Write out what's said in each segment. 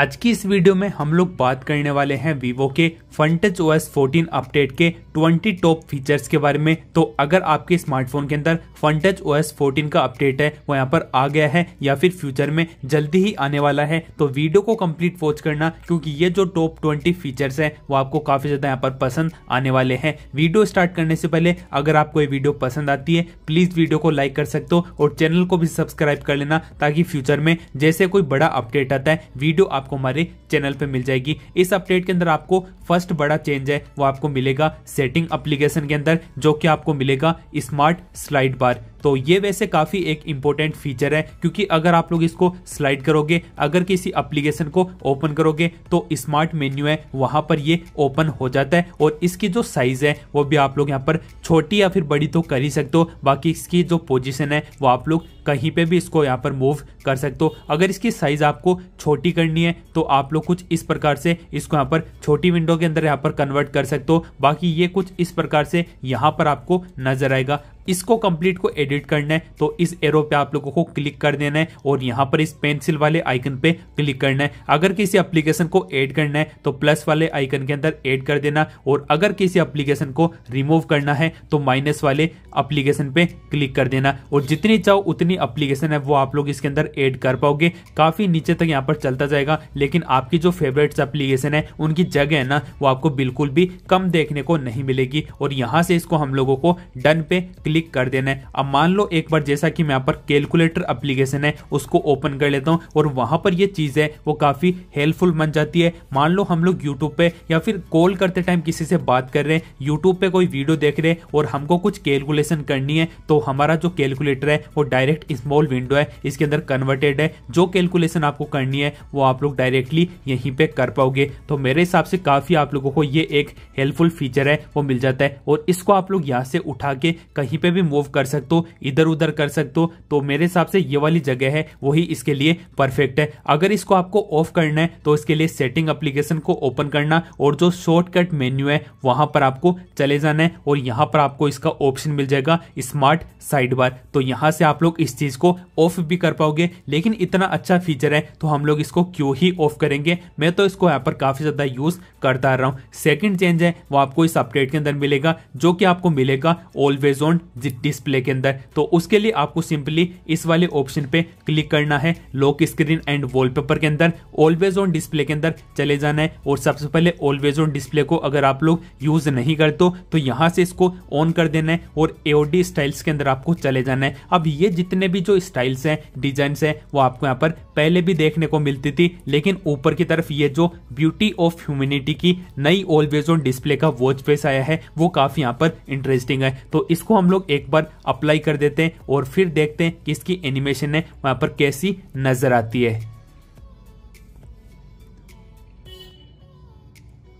आज की इस वीडियो में हम लोग बात करने वाले हैं वीवो के फंटच एस फोर्टीन अपडेट के 20 टॉप फीचर्स के बारे में तो अगर आपके स्मार्टफोन के अंदर फंटच एस फोर्टीन का अपडेट है वो यहाँ पर आ गया है या फिर फ्यूचर में जल्दी ही आने वाला है तो वीडियो को कंप्लीट वॉच करना क्योंकि ये जो टॉप 20 फीचर्स हैं वो आपको काफ़ी ज़्यादा यहाँ पर पसंद आने वाले हैं वीडियो स्टार्ट करने से पहले अगर आपको ये वीडियो पसंद आती है प्लीज़ वीडियो को लाइक कर सकते हो और चैनल को भी सब्सक्राइब कर लेना ताकि फ्यूचर में जैसे कोई बड़ा अपडेट आता है वीडियो आपको हमारे चैनल पे मिल जाएगी इस अपडेट के अंदर आपको फर्स्ट बड़ा चेंज है वो आपको मिलेगा सेटिंग अप्लीकेशन के अंदर जो कि आपको मिलेगा स्मार्ट स्लाइड बार तो ये वैसे काफी एक इंपॉर्टेंट फीचर है क्योंकि अगर आप लोग इसको स्लाइड करोगे अगर किसी अप्लीकेशन को ओपन करोगे तो स्मार्ट मेन्यू है वहां पर ये ओपन हो जाता है और इसकी जो साइज है वो भी आप लोग यहाँ पर छोटी या फिर बड़ी तो कर ही सकते हो बाकी इसकी जो पोजिशन है वो आप लोग कहीं पे भी इसको यहाँ पर मूव कर सकते हो अगर इसकी साइज आपको छोटी करनी है तो आप लोग कुछ इस प्रकार से इसको यहाँ पर छोटी विंडो के अंदर यहाँ पर कन्वर्ट कर सकते हो बाकी ये कुछ इस प्रकार से यहाँ पर आपको नजर आएगा इसको कंप्लीट को एडिट करना है तो इस एरो पे आप लोगों को क्लिक कर देना है और यहाँ पर इस पेंसिल वाले आइकन पे क्लिक करना है अगर किसी एप्लीकेशन को ऐड करना है तो प्लस वाले आइकन के अंदर ऐड कर देना और अगर किसी एप्लीकेशन को रिमूव करना है तो माइनस वाले एप्लीकेशन पे क्लिक कर देना और जितनी चाहो उतनी अप्लीकेशन है वो आप लोग इसके अंदर एड कर पाओगे काफी नीचे तक यहाँ पर चलता जाएगा लेकिन आपकी जो फेवरेट्स अप्लीकेशन है उनकी जगह है ना वो आपको बिल्कुल भी कम देखने को नहीं मिलेगी और यहाँ से इसको हम लोगों को डन पे क्लिक क्लिक कर देना है अब मान लो एक बार जैसा कि मैं यहाँ पर कैलकुलेटर अप्लीकेशन है उसको ओपन कर लेता हूँ और वहां पर ये चीज है वो काफी हेल्पफुल बन जाती है मान लो हम लोग यूट्यूब पे या फिर कॉल करते टाइम किसी से बात कर रहे हैं यूट्यूब पे कोई वीडियो देख रहे हैं और हमको कुछ कैलकुलेशन करनी है तो हमारा जो कैलकुलेटर है वो डायरेक्ट स्मॉल विंडो है इसके अंदर कन्वर्टेड है जो कैलकुलेशन आपको करनी है वो आप लोग डायरेक्टली यहीं पे कर पाओगे तो मेरे हिसाब से काफी आप लोगों को ये एक हेल्पफुल फीचर है वो मिल जाता है और इसको आप लोग यहाँ से उठा के कहीं पे भी मूव कर सकते हो इधर उधर कर सकते हो तो मेरे हिसाब से ये वाली जगह है वही इसके लिए परफेक्ट है अगर इसको आपको ऑफ करना है तो इसके लिए सेटिंग एप्लीकेशन को ओपन करना और जो शॉर्टकट मेन्यू है वहां पर आपको चले जाना है और यहां पर आपको इसका ऑप्शन मिल जाएगा स्मार्ट साइड बार तो यहां से आप लोग इस चीज को ऑफ भी कर पाओगे लेकिन इतना अच्छा फीचर है तो हम लोग इसको क्यों ही ऑफ करेंगे मैं तो इसको यहाँ पर काफी ज्यादा यूज करता रहा हूं सेकेंड चेंज है वो आपको इस अपडेट के अंदर मिलेगा जो कि आपको मिलेगा ऑलवेज ऑन डिस्प्ले के अंदर तो उसके लिए आपको सिंपली इस वाले ऑप्शन पे क्लिक करना है लॉक स्क्रीन एंड वॉलपेपर के अंदर ऑलवेज ऑन डिस्प्ले के अंदर चले जाना है और सबसे पहले ऑलवेज ऑन डिस्प्ले को अगर आप लोग यूज नहीं करते तो यहाँ से इसको ऑन कर देना है और एओडी स्टाइल्स के अंदर आपको चले जाना है अब ये जितने भी जो स्टाइल्स हैं डिजाइन है वो आपको यहाँ पर पहले भी देखने को मिलती थी लेकिन ऊपर की तरफ ये जो ब्यूटी ऑफ ह्यूमिनिटी की नई ऑलवेज ऑन डिस्प्ले का वॉच फेस आया है वो काफी यहाँ पर इंटरेस्टिंग है तो इसको हम लोग एक बार अप्लाई कर देते हैं और फिर देखते हैं कि इसकी एनिमेशन है वहां पर कैसी नज़र आती है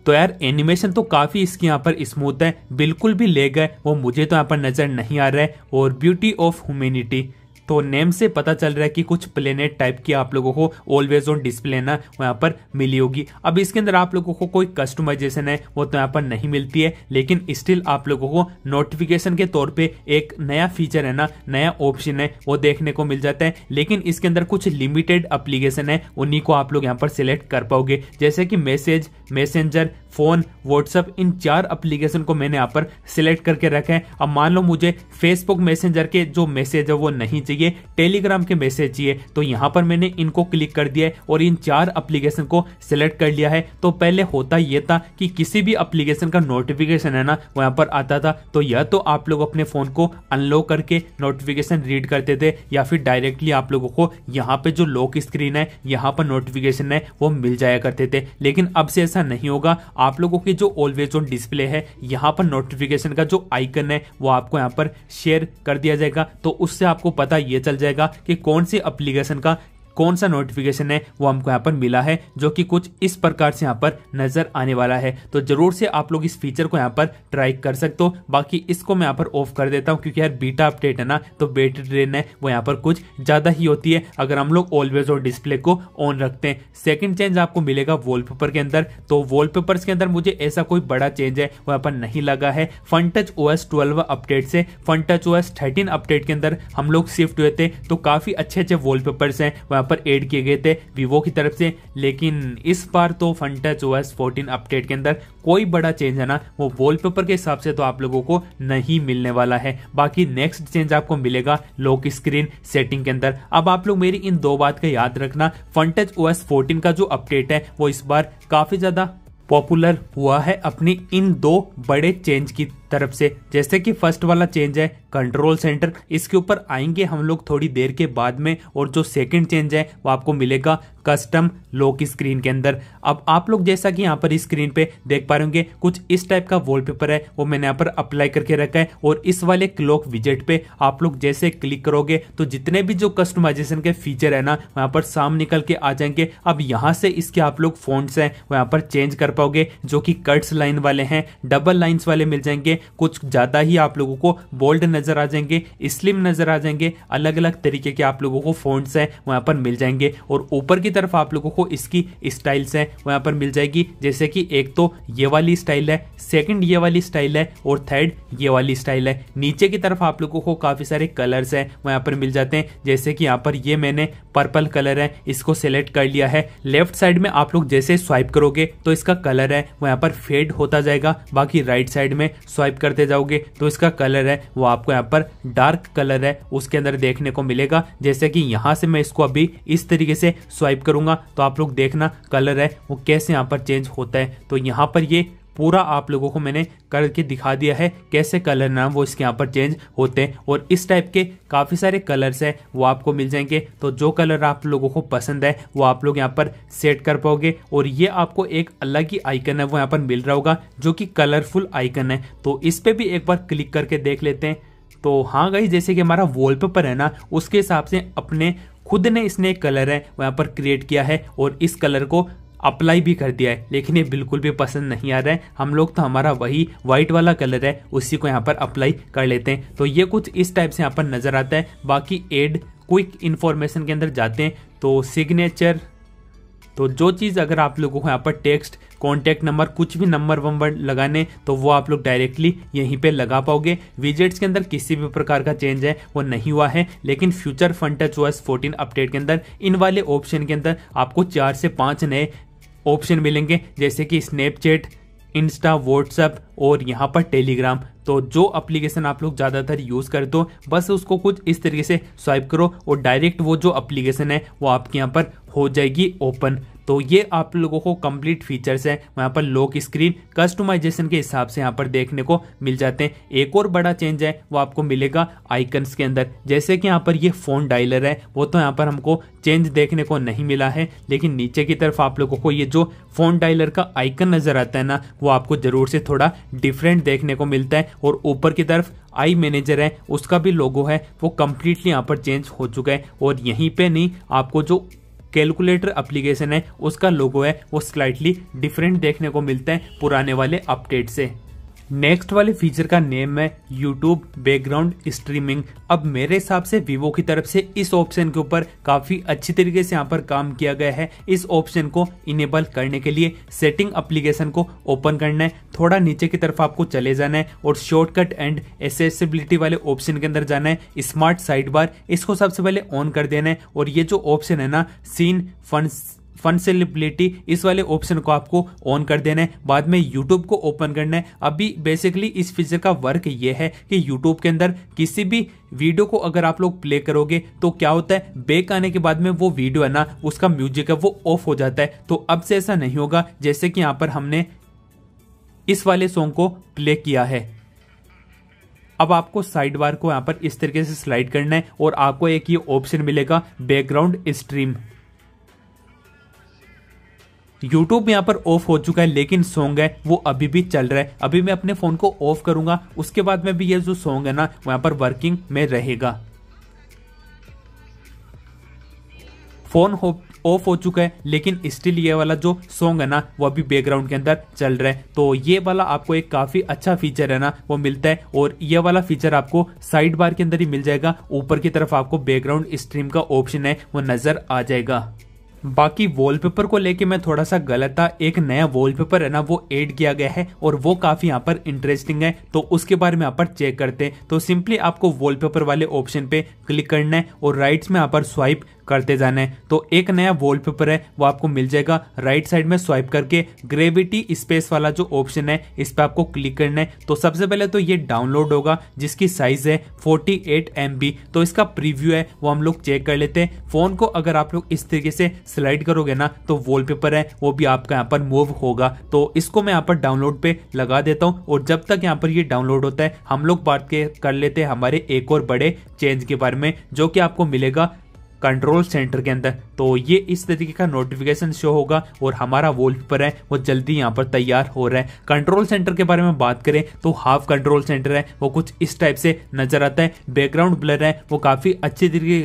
तो यार एनिमेशन तो काफ़ी इसके यहाँ पर स्मूथ है बिल्कुल भी ले गए वो मुझे तो यहाँ पर नज़र नहीं आ रहा है और ब्यूटी ऑफ ह्यूमेनिटी तो नेम से पता चल रहा है कि कुछ प्लेनेट टाइप की आप लोगों को ऑलवेज ऑन डिस्प्ले ना वहां पर मिली होगी अब इसके अंदर आप लोगों को कोई कस्टमाइजेशन है वो तो यहाँ पर नहीं मिलती है लेकिन स्टिल आप लोगों को नोटिफिकेशन के तौर पर एक नया फीचर है ना नया ऑप्शन है वो देखने को मिल जाता है लेकिन इसके अंदर कुछ लिमिटेड अप्लीकेशन है उन्हीं को आप लोग यहाँ पर सिलेक्ट कर पाओगे जैसे कि मैसेज मैसेंजर फोन व्हाट्सअप इन चार एप्लीकेशन को मैंने यहाँ पर सिलेक्ट करके रखा है अब मान लो मुझे फेसबुक मैसेंजर के जो मैसेज है वो नहीं चाहिए चाहिए टेलीग्राम के मैसेज चाहिए तो यहाँ पर मैंने इनको क्लिक कर दिया है और इन चार अप्लीकेशन को सिलेक्ट कर लिया है तो पहले होता यह था कि किसी भी अप्लीकेशन का नोटिफिकेशन है ना वहाँ पर आता था तो यह तो आप लोग अपने फ़ोन को अनलॉक करके नोटिफिकेशन रीड करते थे या फिर डायरेक्टली आप लोगों को यहाँ पे जो लॉक स्क्रीन है यहाँ पर नोटिफिकेशन है वो मिल जाया करते थे लेकिन अब से ऐसा नहीं होगा आप लोगों की जो ऑलवेज ऑन डिस्प्ले है यहाँ पर नोटिफिकेशन का जो आइकन है वो आपको यहाँ पर शेयर कर दिया जाएगा तो उससे आपको पता ये चल जाएगा कि कौन सी अप्लीकेशन का कौन सा नोटिफिकेशन है वो हमको यहाँ पर मिला है जो कि कुछ इस प्रकार से यहाँ पर नजर आने वाला है तो जरूर से आप लोग इस फीचर को यहाँ पर ट्राई कर सकते हो बाकी इसको मैं यहाँ पर ऑफ कर देता हूँ क्योंकि यार बीटा अपडेट है ना तो बेटर ट्रेन है वो यहाँ पर कुछ ज्यादा ही होती है अगर हम लोग ऑलवेज और डिस्प्ले को ऑन रखते हैं सेकेंड चेंज आपको मिलेगा वॉलपेपर के अंदर तो वॉल के अंदर मुझे ऐसा कोई बड़ा चेंज है वो यहाँ पर नहीं लगा है Funtouch O S twelve update से Funtouch O S thirteen update के अंदर हम लोग शिफ्ट हुए थे तो काफी अच्छे अच्छे वॉल हैं वहाँ यहाँ पर ऐड किए गए थे वीवो की तरफ से लेकिन इस बार तो Funtouch O S update के अंदर कोई बड़ा चेंज है ना वो वॉलपेपर के हिसाब से तो आप लोगों को नहीं मिलने वाला है बाकी नेक्स्ट चेंज आपको मिलेगा लॉक स्क्रीन सेटिंग के अंदर अब आप लोग मेरी इन दो बात का याद रखना Funtouch O S fourteen का जो अपडेट है वो इस बार काफी ज्यादा पॉपुलर हुआ है अपनी इन दो बड़े चेंज की तरफ से जैसे कि फर्स्ट वाला चेंज है कंट्रोल सेंटर इसके ऊपर आएंगे हम लोग थोड़ी देर के बाद में और जो सेकंड चेंज है वो आपको मिलेगा कस्टम लॉक स्क्रीन के अंदर अब आप लोग जैसा कि यहाँ पर स्क्रीन पे देख पा रहे होंगे कुछ इस टाइप का वॉलपेपर है वो मैंने यहाँ पर अप्लाई करके रखा है और इस वाले क्लॉक विजेट पे आप लोग जैसे क्लिक करोगे तो जितने भी जो कस्टमाइजेशन के फीचर है ना वहाँ पर शाम निकल के आ जाएंगे अब यहाँ से इसके आप लोग फोन हैं वहाँ पर चेंज कर पाओगे जो कि कट्स लाइन वाले हैं डबल लाइन्स वाले मिल जाएंगे कुछ ज़्यादा ही आप लोगों को बोल्ड नज़र आ जाएंगे स्लिम नज़र आ जाएंगे अलग अलग तरीके के आप लोगों को फोन्ट्स हैं वहाँ पर मिल जाएंगे और ऊपर की तरफ आप लोगों को इसकी स्टाइल्स हैं वहाँ पर मिल जाएगी जैसे कि एक तो ये वाली स्टाइल है सेकंड ये वाली स्टाइल है और थर्ड ये वाली स्टाइल है नीचे की तरफ आप लोगों को काफ़ी सारे कलर्स हैं वहाँ पर मिल जाते हैं जैसे कि यहाँ पर ये मैंने पर्पल कलर है इसको सेलेक्ट कर लिया है लेफ्ट साइड में आप लोग जैसे स्वाइप करोगे तो इसका कलर है वहाँ पर फेड होता जाएगा बाकी राइट साइड में स्वाइप स्वाइप करते जाओगे तो इसका कलर है वो आपको यहाँ पर डार्क कलर है उसके अंदर देखने को मिलेगा जैसे कि यहाँ से मैं इसको अभी इस तरीके से स्वाइप करूंगा तो आप लोग देखना कलर है वो कैसे यहाँ पर चेंज होता है तो यहाँ पर ये पूरा आप लोगों को मैंने करके दिखा दिया है कैसे कलर नाम वो इसके यहाँ पर चेंज होते हैं और इस टाइप के काफ़ी सारे कलर्स हैं वो आपको मिल जाएंगे तो जो कलर आप लोगों को पसंद है वो आप लोग यहाँ पर सेट कर पाओगे और ये आपको एक अलग ही आइकन है वो यहाँ पर मिल रहा होगा जो कि कलरफुल आइकन है तो इस पर भी एक बार क्लिक करके देख लेते हैं तो हाँ गई जैसे कि हमारा वॉलपेपर है ना उसके हिसाब से अपने खुद ने इसने एक कलर है वहाँ पर क्रिएट किया है और इस कलर को अप्लाई भी कर दिया है लेकिन ये बिल्कुल भी पसंद नहीं आ रहा है हम लोग तो हमारा वही व्हाइट वाला कलर है उसी को यहाँ पर अप्लाई कर लेते हैं तो ये कुछ इस टाइप से यहाँ पर नज़र आता है बाकी एड क्विक इन्फॉर्मेशन के अंदर जाते हैं तो सिग्नेचर तो जो चीज़ अगर आप लोगों को यहाँ पर टेक्स्ट कॉन्टैक्ट नंबर कुछ भी नंबर वंबर लगाने तो वो आप लोग डायरेक्टली यहीं पे लगा पाओगे विजेट्स के अंदर किसी भी प्रकार का चेंज है वो नहीं हुआ है लेकिन future Funtouch OS 14 update के अंदर इन वाले ऑप्शन के अंदर आपको चार से पाँच नए ऑप्शन मिलेंगे जैसे कि स्नैपचैट इंस्टा व्हाट्सएप और यहाँ पर टेलीग्राम तो जो एप्लीकेशन आप लोग ज़्यादातर यूज़ करते हो बस उसको कुछ इस तरीके से स्वाइप करो और डायरेक्ट वो जो एप्लीकेशन है वो आपके यहाँ पर हो जाएगी ओपन तो ये आप लोगों को कंप्लीट फीचर्स है वहाँ पर लॉक स्क्रीन कस्टमाइजेशन के हिसाब से यहाँ पर देखने को मिल जाते हैं एक और बड़ा चेंज है वो आपको मिलेगा आइकन्स के अंदर जैसे कि यहाँ पर ये फोन डायलर है वो तो यहाँ पर हमको चेंज देखने को नहीं मिला है लेकिन नीचे की तरफ आप लोगों को ये जो फोन डायलर का आइकन नजर आता है ना वो आपको जरूर से थोड़ा डिफरेंट देखने को मिलता है और ऊपर की तरफ आई मैनेजर है उसका भी लोगो है वो कम्प्लीटली यहाँ पर चेंज हो चुका है और यहीं पे नहीं आपको जो कैलकुलेटर अप्लीकेशन है उसका लोगो है वो स्लाइटली डिफरेंट देखने को मिलता है पुराने वाले अपडेट से नेक्स्ट वाले फीचर का नेम है यूट्यूब बैकग्राउंड स्ट्रीमिंग अब मेरे हिसाब से विवो की तरफ से इस ऑप्शन के ऊपर काफी अच्छी तरीके से यहाँ पर काम किया गया है इस ऑप्शन को इनेबल करने के लिए सेटिंग अप्लीकेशन को ओपन करना है थोड़ा नीचे की तरफ आपको चले जाना है और शॉर्टकट एंड एसेसिबिलिटी वाले ऑप्शन के अंदर जाना है स्मार्ट साइड बार इसको सबसे पहले ऑन कर देना है और ये जो ऑप्शन है ना सीन फंड फंड सेलिबिलिटी इस वाले ऑप्शन को आपको ऑन कर देना है बाद में यूट्यूब को ओपन करना है अभी बेसिकली इस फीचर का वर्क ये है कि यूट्यूब के अंदर किसी भी वीडियो को अगर आप लोग प्ले करोगे तो क्या होता है बेक आने के बाद में वो वीडियो है ना उसका म्यूजिक है वो ऑफ हो जाता है तो अब से ऐसा नहीं होगा जैसे कि यहाँ पर हमने इस वाले सॉन्ग को प्ले किया है अब आपको साइड बार को यहाँ पर इस तरीके से स्लाइड करना है और आपको एक ये ऑप्शन मिलेगा बैकग्राउंड स्ट्रीम यूट्यूब यहाँ पर ऑफ हो चुका है लेकिन सॉन्ग है वो अभी भी चल रहा है अभी मैं अपने फोन को ऑफ करूंगा उसके बाद में भी ये जो सॉन्ग है ना वहाँ पर वर्किंग में रहेगा फोन ऑफ हो चुका है लेकिन स्टिल ये वाला जो सॉन्ग है ना वो अभी बैकग्राउंड के अंदर चल रहा है तो ये वाला आपको एक काफी अच्छा फीचर है ना वो मिलता है और ये वाला फीचर आपको साइड बार के अंदर ही मिल जाएगा ऊपर की तरफ आपको बैकग्राउंड स्ट्रीम का ऑप्शन है वो नजर आ जाएगा बाकी वॉलपेपर को लेके मैं थोड़ा सा गलत था एक नया वॉलपेपर है ना वो ऐड किया गया है और वो काफी यहाँ पर इंटरेस्टिंग है तो उसके बारे में यहाँ पर चेक करते हैं तो सिंपली आपको वॉलपेपर वाले ऑप्शन पे क्लिक करना है और राइट्स में यहाँ पर स्वाइप करते जाना है तो एक नया पेपर है वो आपको मिल जाएगा राइट साइड में स्वाइप करके ग्रेविटी स्पेस वाला जो ऑप्शन है इस पर आपको क्लिक करना है तो सबसे पहले तो ये डाउनलोड होगा जिसकी साइज है फोर्टी एट तो इसका प्रीव्यू है वो हम लोग चेक कर लेते हैं फोन को अगर आप लोग इस तरीके से स्लाइड करोगे ना तो वॉलपेपर है वो भी आपका यहाँ पर मूव होगा तो इसको मैं यहाँ पर डाउनलोड पे लगा देता हूँ और जब तक यहाँ पर ये डाउनलोड होता है हम लोग बात कर लेते हैं हमारे एक और बड़े चेंज के बारे में जो कि आपको मिलेगा कंट्रोल सेंटर के अंदर तो ये इस तरीके का नोटिफिकेशन शो होगा और हमारा वॉलपेपर है वो जल्दी यहाँ पर तैयार हो रहा है कंट्रोल सेंटर के बारे में बात करें तो हाफ कंट्रोल सेंटर है वो कुछ इस टाइप से नजर आता है बैकग्राउंड ब्लर है वो काफी अच्छे तरीके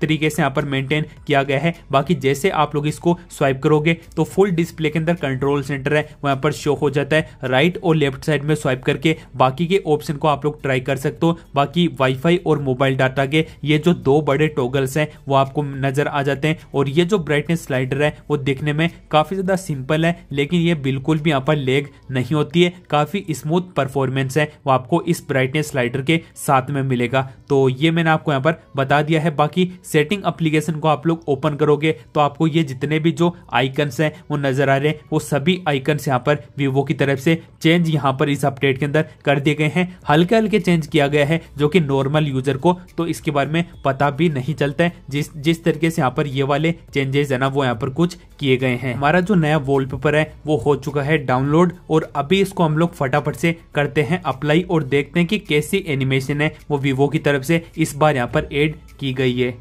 तरीके से यहाँ पर मेंटेन किया गया है बाकी जैसे आप लोग इसको स्वाइप करोगे तो फुल डिस्प्ले के अंदर कंट्रोल सेंटर है वहाँ पर शो हो जाता है राइट और लेफ्ट साइड में स्वाइप करके बाकी के ऑप्शन को आप लोग ट्राई कर सकते हो बाकी वाईफाई और मोबाइल डाटा के ये जो दो बड़े टोगल्स हैं वो आपको नजर आ जाते हैं और ये जो ब्राइटनेस स्लाइडर है वो देखने में काफ़ी ज़्यादा सिंपल है लेकिन ये बिल्कुल भी यहाँ पर लेग नहीं होती है काफ़ी स्मूथ परफॉर्मेंस है वो आपको इस ब्राइटनेस स्लाइडर के साथ में मिलेगा तो ये मैंने आपको यहाँ पर बता दिया है बाकी सेटिंग अप्लीकेशन को आप लोग ओपन करोगे तो आपको ये जितने भी जो आइकन्स हैं वो नजर आ रहे हैं वो सभी आइकन्स यहाँ पर वीवो की तरफ से चेंज यहाँ पर इस अपडेट के अंदर कर दिए गए हैं हल्के हल्के चेंज किया गया है जो कि नॉर्मल यूजर को तो इसके बारे में पता भी नहीं चलता है जिस जिस तरीके से यहाँ पर ये वाले चेंजेस है ना वो यहाँ पर कुछ किए गए हैं हमारा जो नया पेपर है वो हो चुका है डाउनलोड और अभी इसको हम लोग फटाफट से करते हैं अप्लाई और देखते हैं कि कैसी एनिमेशन है वो वीवो की तरफ से इस बार यहाँ पर एड की गई है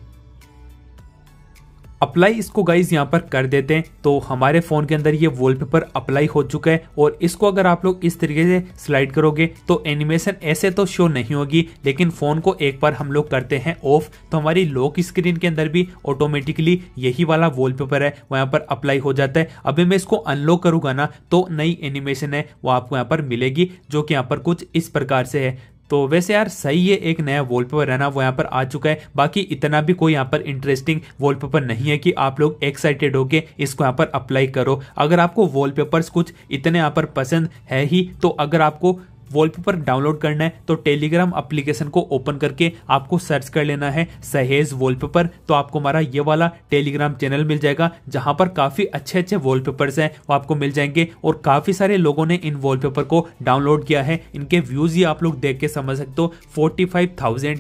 अप्लाई इसको गाइज यहाँ पर कर देते हैं तो हमारे फोन के अंदर ये वॉलपेपर अप्लाई हो चुका है और इसको अगर आप लोग इस तरीके से स्लाइड करोगे तो एनिमेशन ऐसे तो शो नहीं होगी लेकिन फोन को एक बार हम लोग करते हैं ऑफ तो हमारी लॉक स्क्रीन के अंदर भी ऑटोमेटिकली यही वाला वॉलपेपर है वहां पर अप्लाई हो जाता है अभी मैं इसको अनलॉक करूंगा ना तो नई एनिमेशन है वो आपको यहाँ पर मिलेगी जो कि यहाँ पर कुछ इस प्रकार से है तो वैसे यार सही है एक नया वॉलपेपर है ना वो यहाँ पर आ चुका है बाकी इतना भी कोई यहाँ पर इंटरेस्टिंग वॉलपेपर नहीं है कि आप लोग एक्साइटेड होके इसको यहाँ पर अप्लाई करो अगर आपको वॉलपेपर्स कुछ इतने यहाँ पर पसंद है ही तो अगर आपको वॉलपेपर डाउनलोड करना है तो टेलीग्राम एप्लीकेशन को ओपन करके आपको सर्च कर लेना है सहेज वॉलपेपर तो आपको हमारा ये वाला टेलीग्राम चैनल मिल जाएगा जहां पर काफी अच्छे अच्छे वॉलपेपर्स हैं वो आपको मिल जाएंगे और काफी सारे लोगों ने इन वॉलपेपर को डाउनलोड किया है इनके व्यूज ही आप लोग देख के समझ सकते हो फोर्टी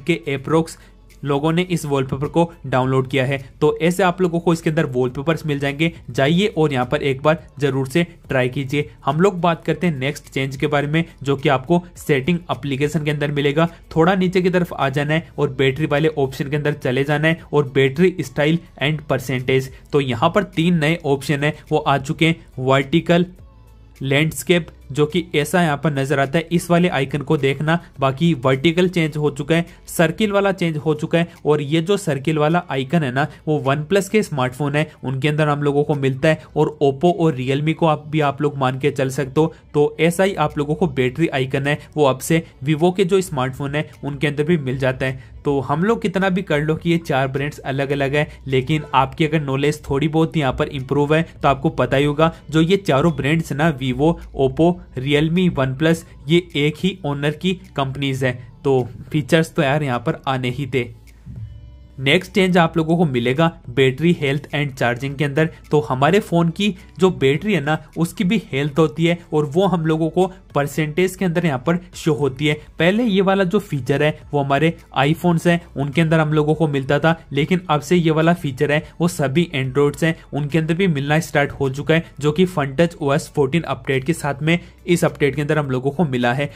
के अप्रोक्स लोगों ने इस वॉलपेपर को डाउनलोड किया है तो ऐसे आप लोगों को इसके अंदर वॉलपेपर्स मिल जाएंगे जाइए और यहाँ पर एक बार जरूर से ट्राई कीजिए हम लोग बात करते हैं नेक्स्ट चेंज के बारे में जो कि आपको सेटिंग अप्लीकेशन के अंदर मिलेगा थोड़ा नीचे की तरफ आ जाना है और बैटरी वाले ऑप्शन के अंदर चले जाना है और बैटरी स्टाइल एंड परसेंटेज तो यहाँ पर तीन नए ऑप्शन है वो आ चुके हैं वर्टिकल लैंडस्केप जो कि ऐसा यहाँ पर नजर आता है इस वाले आइकन को देखना बाकी वर्टिकल चेंज हो चुका है सर्किल वाला चेंज हो चुका है और ये जो सर्किल वाला आइकन है ना वो वन प्लस के स्मार्टफोन है उनके अंदर हम लोगों को मिलता है और ओप्पो और रियलमी को आप भी आप लोग मान के चल सकते हो तो ऐसा ही आप लोगों को बैटरी आइकन है वो आपसे वीवो के जो स्मार्टफोन है उनके अंदर भी मिल जाता है तो हम लोग कितना भी कर लो कि ये चार ब्रांड्स अलग अलग है लेकिन आपकी अगर नॉलेज थोड़ी बहुत यहाँ पर इम्प्रूव है तो आपको पता ही होगा जो ये चारों ब्रांड्स ना Vivo Oppo Realme OnePlus ये एक ही ओनर की कंपनीज है तो फीचर्स तो यार यहाँ पर आने ही थे नेक्स्ट चेंज आप लोगों को मिलेगा बैटरी हेल्थ एंड चार्जिंग के अंदर तो हमारे फ़ोन की जो बैटरी है ना उसकी भी हेल्थ होती है और वो हम लोगों को परसेंटेज के अंदर यहाँ पर शो होती है पहले ये वाला जो फीचर है वो हमारे आईफोन्स हैं उनके अंदर हम लोगों को मिलता था लेकिन अब से ये वाला फीचर है वो सभी एंड्रॉइड्स हैं उनके अंदर भी मिलना स्टार्ट हो चुका है जो कि फनटच एस फोर्टीन अपडेट के साथ में इस अपडेट के अंदर हम लोगों को मिला है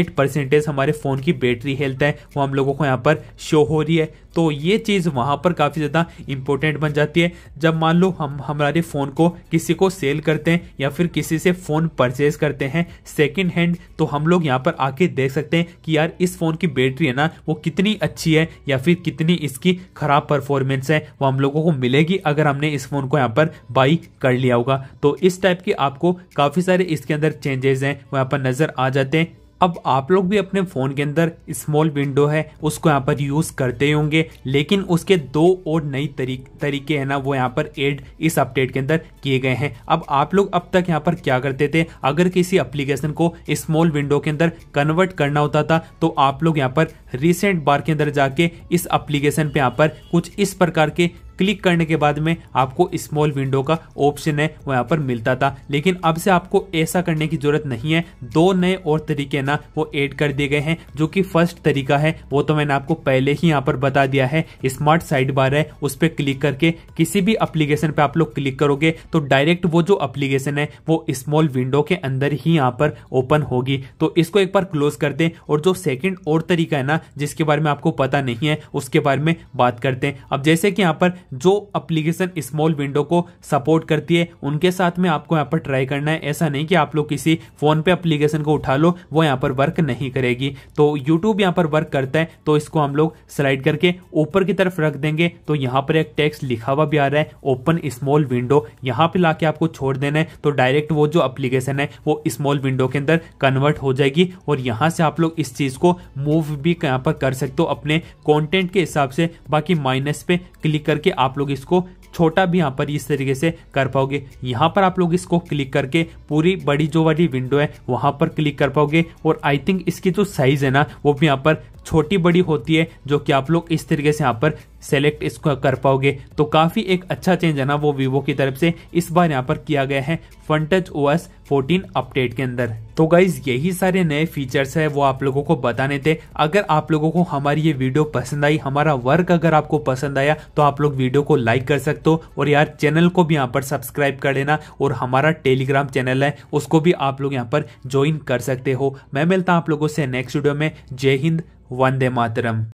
एट परसेंटेज हमारे फ़ोन की बैटरी हेल्थ है वो हम लोगों को यहाँ पर शो हो रही है तो ये चीज़ वहाँ पर काफ़ी ज़्यादा इंपॉर्टेंट बन जाती है जब मान लो हम हमारे फ़ोन को किसी को सेल करते हैं या फिर किसी से फ़ोन परचेज करते हैं सेकेंड हैंड तो हम लोग यहाँ पर आके देख सकते हैं कि यार इस फ़ोन की बैटरी है ना वो कितनी अच्छी है या फिर कितनी इसकी ख़राब परफॉर्मेंस है वो हम लोगों को मिलेगी अगर हमने इस फ़ोन को यहाँ पर बाई कर लिया होगा तो इस टाइप की आपको काफ़ी सारे इसके अंदर चेंजेस हैं वो यहाँ पर नज़र आ जाते हैं अब आप लोग भी अपने फ़ोन के अंदर स्मॉल विंडो है उसको यहाँ पर यूज़ करते होंगे लेकिन उसके दो और नई तरीक, तरीके है ना वो यहाँ पर एड इस अपडेट के अंदर किए गए हैं अब आप लोग अब तक यहाँ पर क्या करते थे अगर किसी अप्लीकेशन को स्मॉल विंडो के अंदर कन्वर्ट करना होता था तो आप लोग यहाँ पर रिसेंट बार के अंदर जाके इस अप्लीकेशन पे यहाँ पर कुछ इस प्रकार के क्लिक करने के बाद में आपको स्मॉल विंडो का ऑप्शन है वो यहाँ पर मिलता था लेकिन अब से आपको ऐसा करने की जरूरत नहीं है दो नए और तरीके ना वो ऐड कर दिए गए हैं जो कि फर्स्ट तरीका है वो तो मैंने आपको पहले ही यहाँ पर बता दिया है स्मार्ट साइड बार है उस पर क्लिक करके किसी भी अप्लीकेशन पे आप लोग क्लिक करोगे तो डायरेक्ट वो जो अप्लीकेशन है वो स्मॉल विंडो के अंदर ही यहाँ पर ओपन होगी तो इसको एक बार क्लोज कर दें और जो सेकेंड और तरीका है ना जिसके बारे में आपको पता नहीं है उसके बारे में बात करते हैं अब जैसे कि यहाँ पर जो अप्लीकेशन स्मॉल विंडो को सपोर्ट करती है उनके साथ में आपको यहाँ पर ट्राई करना है ऐसा नहीं कि आप लोग किसी फोन पे अप्लीकेशन को उठा लो वो यहाँ पर वर्क नहीं करेगी तो यूट्यूब यहाँ पर वर्क करता है तो इसको हम लोग स्लाइड करके ऊपर की तरफ रख देंगे तो यहाँ पर एक टेक्स्ट लिखा हुआ भी आ रहा है ओपन स्मॉल विंडो यहाँ पे लाके आपको छोड़ देना है तो डायरेक्ट वो जो अप्लीकेशन है वो स्मॉल विंडो के अंदर कन्वर्ट हो जाएगी और यहाँ से आप लोग इस चीज को मूव भी यहाँ पर कर सकते हो अपने कॉन्टेंट के हिसाब से बाकी माइनस पे क्लिक करके आप लोग इसको छोटा भी यहाँ पर इस तरीके से कर पाओगे यहाँ पर आप लोग इसको क्लिक करके पूरी बड़ी जो वाली विंडो है वहां पर क्लिक कर पाओगे और आई थिंक इसकी जो साइज है ना वो भी यहाँ पर छोटी बड़ी होती है जो कि आप लोग इस तरीके से यहाँ पर सेलेक्ट इसको कर पाओगे तो काफ़ी एक अच्छा चेंज है ना वो वीवो की तरफ से इस बार यहाँ पर किया गया है fun O S fourteen update के अंदर तो गाइज यही सारे नए फीचर्स है वो आप लोगों को बताने थे अगर आप लोगों को हमारी ये वीडियो पसंद आई हमारा वर्क अगर आपको पसंद आया तो आप लोग वीडियो को लाइक कर सकते हो और यार चैनल को भी यहाँ पर सब्सक्राइब कर लेना और हमारा टेलीग्राम चैनल है उसको भी आप लोग यहाँ पर ज्वाइन कर सकते हो मैं मिलता आप लोगों से नेक्स्ट वीडियो में जय हिंद वंदे मातरम